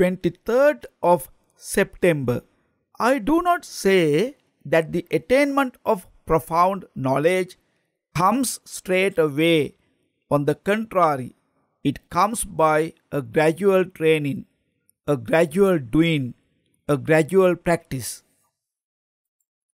23rd of September. I do not say that the attainment of profound knowledge comes straight away. On the contrary, it comes by a gradual training, a gradual doing, a gradual practice.